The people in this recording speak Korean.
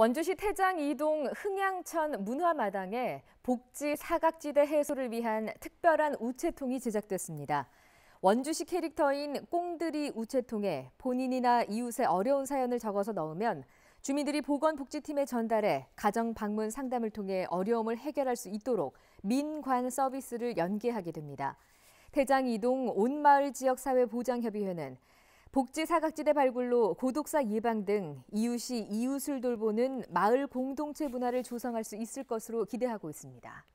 원주시 태장 2동 흥양천 문화마당에 복지 사각지대 해소를 위한 특별한 우체통이 제작됐습니다. 원주시 캐릭터인 꽁들이 우체통에 본인이나 이웃의 어려운 사연을 적어서 넣으면 주민들이 보건복지팀에 전달해 가정 방문 상담을 통해 어려움을 해결할 수 있도록 민관 서비스를 연계하게 됩니다. 태장 2동 온마을 지역사회보장협의회는 복지 사각지대 발굴로 고독사 예방 등 이웃이 이웃을 돌보는 마을 공동체 문화를 조성할 수 있을 것으로 기대하고 있습니다.